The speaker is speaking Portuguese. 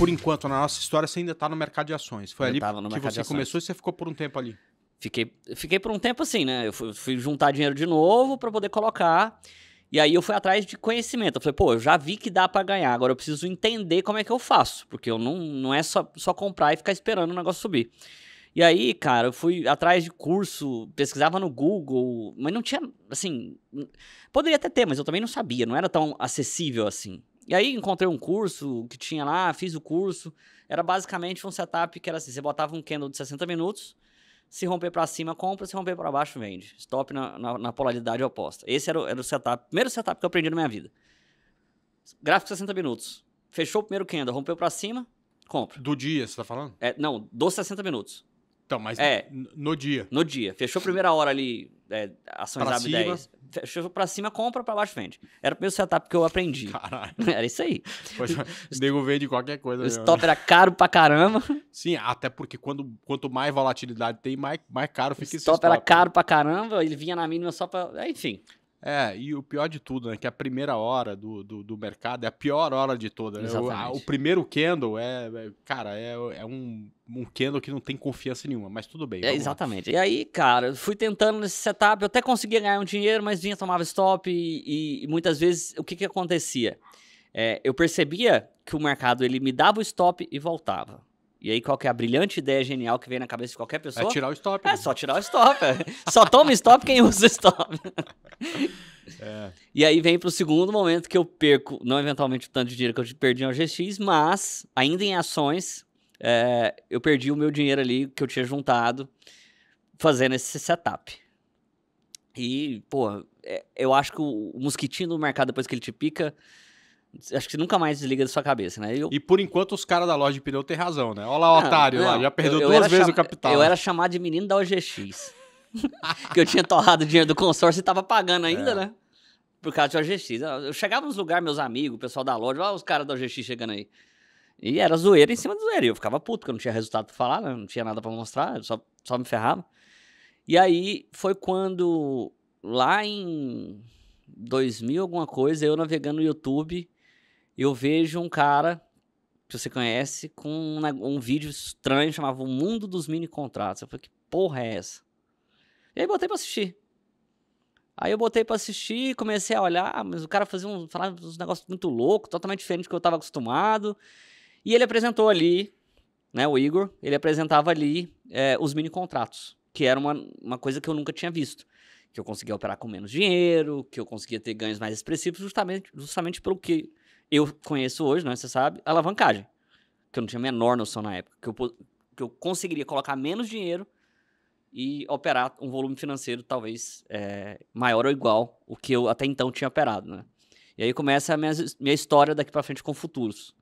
por enquanto, na nossa história, você ainda está no mercado de ações. Foi eu ali que você começou e você ficou por um tempo ali. Fiquei, fiquei por um tempo assim, né? Eu fui, fui juntar dinheiro de novo para poder colocar. E aí eu fui atrás de conhecimento. Eu falei, pô, eu já vi que dá para ganhar, agora eu preciso entender como é que eu faço, porque eu não, não é só, só comprar e ficar esperando o negócio subir. E aí, cara, eu fui atrás de curso, pesquisava no Google, mas não tinha, assim, poderia até ter, mas eu também não sabia, não era tão acessível assim. E aí encontrei um curso que tinha lá, fiz o curso. Era basicamente um setup que era assim: você botava um candle de 60 minutos, se romper para cima, compra, se romper para baixo, vende. Stop na, na, na, polaridade oposta. Esse era o, era o setup, primeiro setup que eu aprendi na minha vida. Gráfico 60 minutos. Fechou o primeiro candle, rompeu para cima, compra. Do dia, você tá falando? É, não, dos 60 minutos. Então, mas é, no dia. No dia. Fechou a primeira hora ali, é, ações pra AB10. Cima. Fechou pra cima, compra, pra baixo vende. Era o primeiro setup que eu aprendi. Caralho. Era isso aí. Poxa, nego vende qualquer coisa. O mesmo. stop era caro pra caramba. Sim, até porque quando, quanto mais volatilidade tem, mais, mais caro fica o esse stop. Stop era caro pra caramba, ele vinha na mínima só pra. Enfim. É, e o pior de tudo, né? Que a primeira hora do, do, do mercado é a pior hora de todas. Né? O, o, primeiro candle é, é, cara, é, é, um, um candle que não tem confiança nenhuma, mas tudo bem. É, exatamente. Lá. E aí, cara, eu fui tentando nesse setup, eu até conseguia ganhar um dinheiro, mas vinha, tomava stop e, e muitas vezes o que que acontecia? É, eu percebia que o mercado ele me dava o stop e voltava. E aí, qual que é a brilhante ideia genial que vem na cabeça de qualquer é pessoa? É tirar o stop. É né? só tirar o stop. É. só toma stop quem usa stop. É. E aí vem pro segundo momento que eu perco, não eventualmente o tanto de dinheiro que eu perdi no GX, mas ainda em ações, é, eu perdi o meu dinheiro ali que eu tinha juntado fazendo esse setup. E, pô, é, eu acho que o, o mosquitinho do mercado, depois que ele te pica, acho que você nunca mais desliga da sua cabeça, né? Eu... E por enquanto os caras da loja de pneu têm razão, né? Olha lá o não, otário não, lá, já perdeu eu, eu duas vezes cham... o capital. Eu era chamado de menino da OGX. que eu tinha torrado o dinheiro do consórcio e tava pagando ainda, é. né? Por causa de OGX. Eu chegava nos lugares, meus amigos, o pessoal da loja, olha os caras da OGX chegando aí. E era zoeira em cima de zoeira. E eu ficava puto, porque eu não tinha resultado pra falar, né? não tinha nada para mostrar, só, só me ferrava. E aí foi quando, lá em 2000, alguma coisa, eu navegando no YouTube, eu vejo um cara que você conhece com um, um vídeo estranho, chamava O Mundo dos Mini Contratos. Eu falei, que porra é essa? E aí botei pra assistir. Aí eu botei pra assistir, comecei a olhar, ah, mas o cara fazia um, falava uns negócios muito loucos, totalmente diferente do que eu tava acostumado. E ele apresentou ali, né, o Igor, ele apresentava ali é, os mini contratos, que era uma, uma coisa que eu nunca tinha visto. Que eu conseguia operar com menos dinheiro, que eu conseguia ter ganhos mais expressivos, justamente, justamente pelo que eu conheço hoje, né, você sabe, alavancagem. Que eu não tinha a menor noção na época. Que eu, que eu conseguiria colocar menos dinheiro e operar um volume financeiro talvez é, maior ou igual o que eu até então tinha operado, né? E aí começa a minha, minha história daqui para frente com futuros.